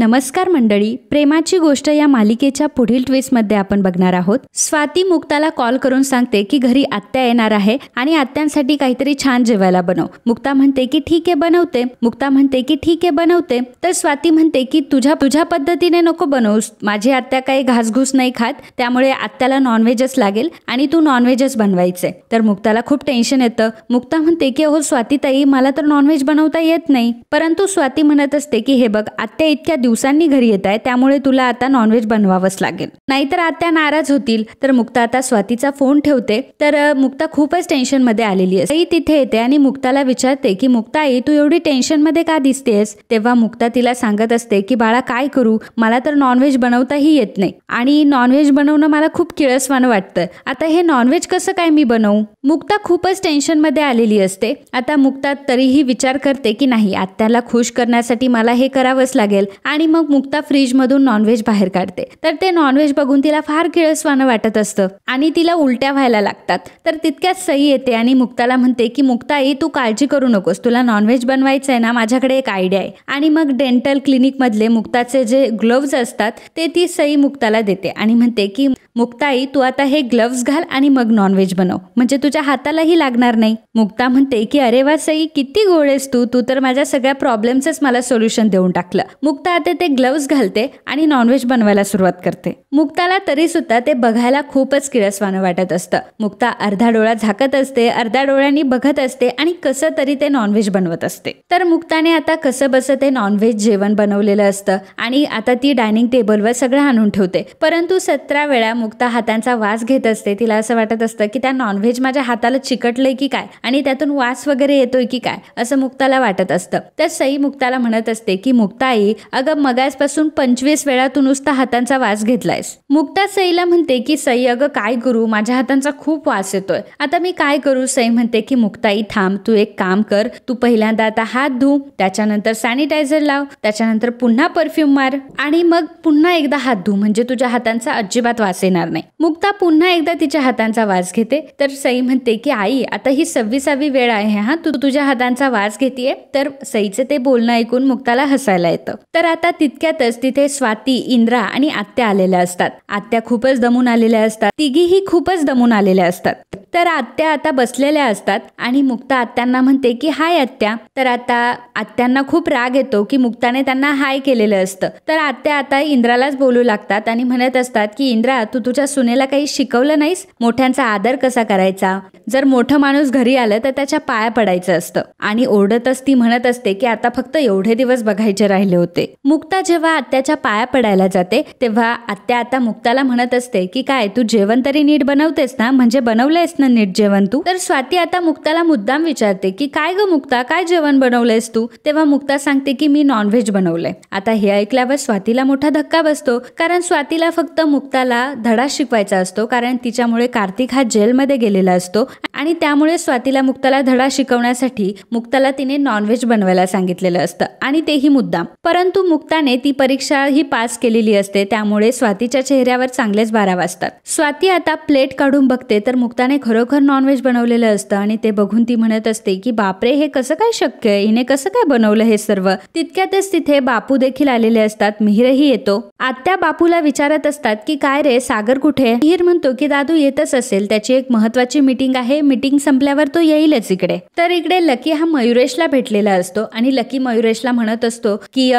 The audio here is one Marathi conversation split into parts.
नमस्कार मंडळी प्रेमाची गोष्ट या मालिकेच्या पुढील ट्विस्ट मध्ये आपण बघणार आहोत स्वाती मुक्ताला कॉल करून सांगते की घरी आत्या येणार आहे आणि आत्यांसाठी काहीतरी छान जेवायला बनव मुक्ता म्हणते की ठीक आहे बनवते मुक्ता म्हणते की ठीक आहे बनवते तर स्वाती म्हणते की तुझ्या तुझ्या पद्धतीने नको बनवूस माझी आत्या काही घासघूस नाही खात त्यामुळे आत्याला नॉनव्हेजच लागेल आणि तू नॉनव्हेजच बनवायचे तर मुक्ताला खूप टेन्शन येतं मुक्ता म्हणते की अहो ताई मला तर नॉनव्हेज बनवता येत नाही परंतु स्वाती म्हणत असते की हे बघ आत्या इतक्या दिवसांनी घरी येत आहे त्यामुळे तुला आता नॉनव्हेज बनवावंच लागेल नाहीतर आत्या नाराज होतील तर मुक्ता आता स्वातीचा फोन ठेवते तर मुक्ता खूपच मध्ये आलेली असते तिथे येते आणि मुक्ताला विचारते की मुक्ता आई तू एवढी मध्ये का दिसतेस तेव्हा मुक्ता तिला सांगत असते की बाळा काय करू मला तर नॉनव्हेज बनवताही येत नाही आणि नॉनव्हेज बनवणं मला खूप किळसवान वाटतं आता हे नॉनव्हेज कसं काय मी बनवू मुक्ता खूपच मध्ये आलेली असते आता मुक्ता तरीही विचार करते की नाही आत्याला खुश करण्यासाठी मला हे करावंच लागेल आणि मग मुक्ता फ्रीजमधून नॉनव्हेज बाहेर काढते तर ते नॉनव्हेज बघून तिला फार किळसवानं वाटत असतं आणि तिला उलट्या व्हायला लागतात तर तितक्याच सई येते आणि मुक्ताला म्हणते की मुक्ताई तू काळजी करू नकोस तुला नॉनव्हेज बनवायचं आहे ना माझ्याकडे एक आयडिया आहे आणि मग डेंटल क्लिनिकमधले मुक्ताचे जे ग्लोव्ज असतात ते ती सई मुक्ताला देते आणि म्हणते की मुक्ताई तू आता हे ग्लव्स घाल आणि मग नॉनव्हेज बनव म्हणजे तुझ्या हातालाही लागणार नाही मुक्ता म्हणते की अरे वा सई किती गोळेस तू तू तर माझ्या सगळ्या प्रॉब्लेमचंच मला सोल्युशन देऊन टाकलं मुक्ता आता ते ग्लव्स घालते आणि नॉनव्हेज बनवायला सुरुवात करते मुक्ताला तरी सुद्धा ते बघायला खूपच किळसवानं वाटत असतं मुक्ता अर्धा डोळा झाकत असते अर्धा डोळ्यांनी बघत असते आणि कसं तरी ते नॉनव्हेज बनवत असते तर मुक्ताने आता कसं बस ते नॉनव्हेज जेवण बनवलेलं असतं आणि आता ती डायनिंग टेबलवर सगळं आणून ठेवते परंतु सतरा वेळा मुक्ता हातांचा वास घेत असते तिला असं वाटत असतं की त्या नॉनव्हेज माझ्या हाताला चिकटलंय की काय आणि त्यातून वास वगैरे येतोय की काय असं मुक्ताला वाटत असतं तर सई मुक्ताला म्हणत असते की मुक्ताई अगं मगासपासून पंचवीस वेळा तू नुसता हातांचा वास घेतलायस मुक्ता सईला म्हणते की सई अगं काय करू माझ्या हातांचा खूप वास येतोय आता मी काय करू सई म्हणते की मुक्ताई थांब तू एक काम कर तू पहिल्यांदा आता हात धुऊ त्याच्यानंतर सॅनिटायझर लाव त्याच्यानंतर पुन्हा परफ्यूम मार आणि मग पुन्हा एकदा हात धु म्हणजे तुझ्या हातांचा अजिबात वास येणार शकणार नाही मुक्ता पुन्हा एकदा तिच्या हातांचा वास घेते तर सई म्हणते की आई आता ही सव्वीसावी वेळ आहे हा तू तुझ्या हातांचा वास घेतीये तर सईचे ते बोलणं ऐकून मुक्ताला हसायला येतं तर आता तितक्यातच तिथे स्वाती इंद्रा आणि आत्या आलेल्या असतात आत्या खूपच दमून आलेल्या असतात तिघीही खूपच दमून आलेल्या असतात तर आत्या आता बसलेल्या असतात आणि मुक्ता आत्यांना म्हणते की हाय आत्या तर आता आत्यांना खूप राग येतो की मुक्ताने त्यांना हाय केलेलं असतं तर आत्या आता इंद्रालाच बोलू लागतात आणि म्हणत असतात की इंद्रा तू तू तुझ्या सुनेला काही शिकवलं नाहीस मोठ्यांचा आदर कसा करायचा जर मोठं माणूस घरी आलं तर त्याच्या पाया पडायचं असतं आणि ओरडतच ती म्हणत असते की आता फक्त एवढे दिवस बघायचे राहिले होते मुक्ता जेव्हा आत्याच्या पाया पडायला जाते तेव्हा आत्या आता मुक्ताला म्हणत असते की काय तू जेवण तरी नीट बनवतेस ना म्हणजे बनवलंयस ना नीट जेवण तू तर स्वाती आता मुक्ताला मुद्दाम विचारते की काय ग मुक्ता काय जेवण बनवलंयस तू तेव्हा मुक्ता सांगते की मी नॉनव्हेज बनवलंय आता हे ऐकल्यावर स्वातीला मोठा धक्का बसतो कारण स्वातीला फक्त मुक्ताला धडा शिकवायचा असतो कारण तिच्यामुळे कार्तिक हा जेलमध्ये गेलेला असतो आणि त्यामुळे स्वातीला मुक्ताला धडा शिकवण्यासाठी मुक्ताला तिने नॉनव्हेज बनवायला सांगितलेलं असतं आणि तेही मुद्दा परंतु मुक्ताने ती परीक्षा ही पास केलेली असते त्यामुळे स्वातीच्या चेहऱ्यावर चांगलेच बारा वाजतात स्वाती आता प्लेट काढून बघते तर मुक्ताने खरोखर नॉनव्हेज बनवलेलं असतं आणि ते बघून ती म्हणत असते की बापरे हे कसं काय शक्य आहे हिने कसं काय बनवलं हे सर्व तितक्यातच तिथे बापू देखील आलेले असतात मिहिरही येतो आत्या बापूला विचारत असतात की काय रे सा सागर कुठे हिर म्हणतो की दादू येतच असेल त्याची एक महत्वाची मीटिंग आहे मीटिंग संपल्यावर तो येईलच इकडे तर इकडे लकी हा मयुरेशला भेटलेला असतो आणि लकी मयुरेशला म्हणत असतो की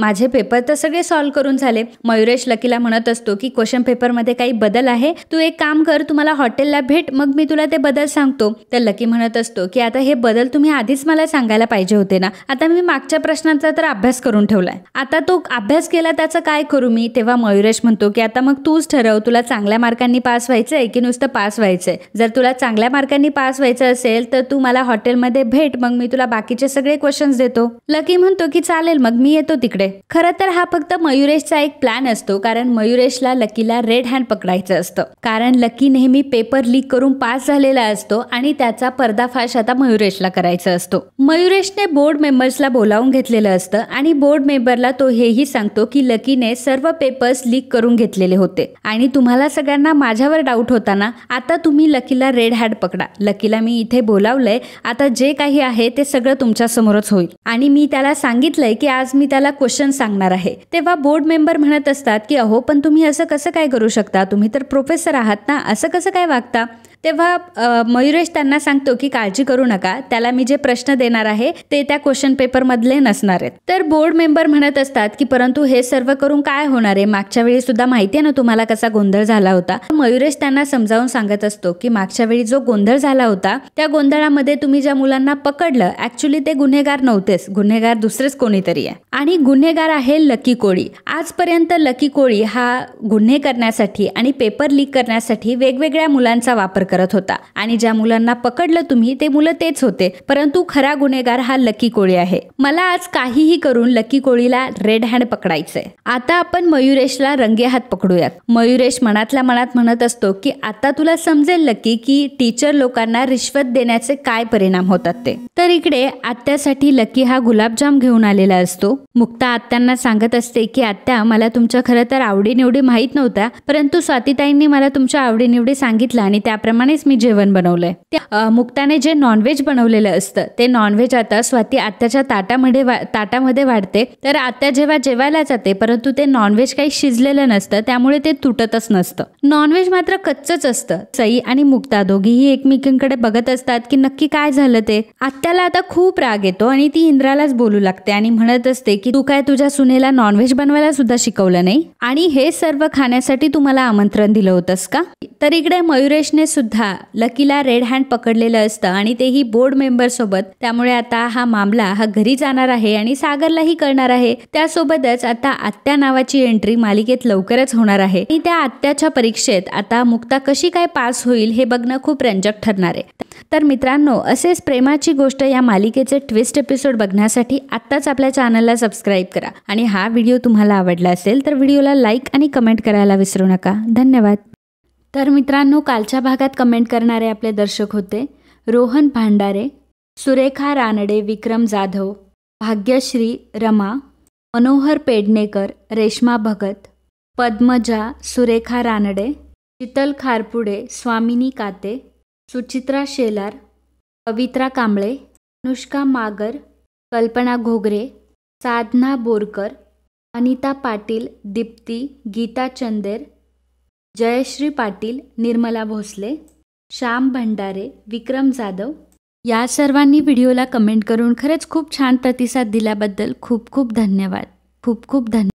माझे पेपर तर सगळे सॉल्व्ह करून झाले मयुरेश लकीला म्हणत असतो की क्वेश्चन पेपर मध्ये काही बदल आहे तू एक काम कर तुम्हाला हॉटेलला भेट मग मी तुला ते बदल सांगतो तर लकी म्हणत असतो की आता हे बदल तुम्ही आधीच मला सांगायला पाहिजे होते ना आता मी मागच्या प्रश्नांचा तर अभ्यास करून ठेवलाय आता तो अभ्यास केला त्याचा काय करू मी तेव्हा मयुरेश म्हणतो की आता मग तूच ठरव तुला चांगल्या मार्कांनी पास व्हायचं आहे की नुसतं पास व्हायचं आहे जर तुला चांगल्या मार्कांनी पास व्हायचं असेल तर तू मला हॉटेलमध्ये भेट मग मी तुला बाकीचे सगळे क्वेश्चन्स देतो लकी म्हणतो की चालेल मग मी येतो तिकडे खरं तर हा फक्त मयुरेशचा एक प्लॅन असतो कारण मयुरेशला लकीला रेड हँड पकडायचं असतं कारण लकी नेहमी पेपर लीक करून पास झालेला असतो आणि त्याचा पर्दाफाश आता मयुरेशला करायचा असतो मयुरेशने बोर्ड मेंबर्सला बोलावून घेतलेलं असतं आणि बोर्ड मेंबरला तो हेही सांगतो की लकीने सर्व पेपर्स लीक करून घेतलेले होते आणि तुम्हाला सगळ्यांना माझ्यावर डाऊट होता ना आता तुम्ही लकीला रेड हॅड पकडा लकीला मी इथे बोलावलंय आता जे काही आहे ते सगळं तुमच्यासमोरच होईल आणि मी त्याला सांगितलंय की आज मी त्याला क्वेश्चन सांगणार आहे तेव्हा बोर्ड मेंबर म्हणत असतात की अहो पण तुम्ही असं कसं काय करू शकता तुम्ही तर प्रोफेसर आहात ना असं कसं काय वागता तेव्हा मयुरेश त्यांना सांगतो की काळजी करू नका त्याला मी जे प्रश्न देणार आहे ते त्या क्वेश्चन पेपर मधले नसणार आहेत तर बोर्ड मेंबर म्हणत असतात की परंतु हे सर्व करून काय होणार आहे मागच्या वेळी सुद्धा माहिती आहे ना तुम्हाला कसा गोंधळ झाला होता मयुरेश त्यांना समजावून सांगत असतो की मागच्या वेळी जो गोंधळ झाला होता त्या गोंधळामध्ये तुम्ही ज्या मुलांना पकडलं ऍक्च्युली ते गुन्हेगार नव्हतेच गुन्हेगार दुसरेच कोणीतरी आहे आणि गुन्हेगार आहे लकी कोळी आजपर्यंत लकी कोळी हा गुन्हे करण्यासाठी आणि पेपर लीक करण्यासाठी वेगवेगळ्या मुलांचा वापर करत होता आणि ज्या मुलांना पकडलं तुम्ही ते मुलं तेच होते परंतु खरा गुन्हेगार हा लकी कोळी आहे मला आज काहीही करून लकी कोळीला रेड हँड पकडायचंय आता आपण मयुरेशला रंगे हात पकडूयात मयुरेश मनातल्या मनात म्हणत असतो की आता तुला समजेल लकी की टीचर लोकांना रिश्वत देण्याचे काय परिणाम होतात ते तर इकडे आत्यासाठी लकी हा गुलाबजाम घेऊन आलेला असतो मुक्ता आत्यांना सांगत असते की आत्या मला तुमच्या खरं तर आवडीनिवडी माहीत नव्हत्या परंतु स्वातीताईंनी मला तुमच्या आवडीनिवडी सांगितलं आणि त्याप्रमाणे त्याप्रमाणेच मी जेवण बनवलंय मुक्ताने जे नॉनव्हेज बनवलेलं असतं ते नॉनव्हेज आता स्वाती आत्याच्या ताटामध्ये ताटामध्ये वाढते तर आत्या जेव्हा जेवायला जाते परंतु ते नॉनव्हेज काही शिजलेलं नसतं त्यामुळे ते तुटतच नसतं नॉनव्हेज मात्र कच्चच असतं सई आणि मुक्ता दोघीही एकमेकींकडे बघत असतात की नक्की काय झालं ते आत्याला आता खूप राग येतो आणि ती इंद्रालाच बोलू लागते आणि म्हणत असते की तू काय तुझ्या सुनेला नॉनव्हेज बनवायला सुद्धा शिकवलं नाही आणि हे सर्व खाण्यासाठी तुम्हाला आमंत्रण दिलं होतंस का तर इकडे मयुरेशने सुद्धा सुद्धा लकीला रेड हँड पकडलेलं असतं आणि तेही बोर्ड मेंबरसोबत त्यामुळे आता हा मामला हा घरी जाणार आहे आणि सागरलाही करणार आहे त्यासोबतच आता आत्या नावाची एंट्री मालिकेत लवकरच होणार आहे आणि त्या आत्याच्या परीक्षेत आता मुक्ता कशी काय पास होईल हे बघणं खूप रंजक ठरणार आहे तर मित्रांनो असेच प्रेमाची गोष्ट या मालिकेचे ट्विस्ट एपिसोड बघण्यासाठी आत्ताच आपल्या चॅनलला सबस्क्राईब करा आणि हा व्हिडिओ तुम्हाला आवडला असेल तर व्हिडिओला लाईक आणि कमेंट करायला विसरू नका धन्यवाद तर मित्रांनो कालच्या भागात कमेंट करणारे आपले दर्शक होते रोहन भांडारे सुरेखा रानडे विक्रम जाधव भाग्यश्री रमा मनोहर पेडणेकर रेश्मा भगत पद्मजा सुरेखा रानडे शीतल खारपुडे स्वामिनी काते सुचित्रा शेलार पवित्रा कांबळे अनुष्का मागर कल्पना घोगरे साधना बोरकर अनिता पाटील दीप्ती गीता चंदेर जयश्री पाटील निर्मला भोसले श्याम भंडारे विक्रम जाधव या सर्वांनी व्हिडिओला कमेंट करून खरंच खूप छान प्रतिसाद दिल्याबद्दल खूप खूप धन्यवाद खूप खूप धन्यवाद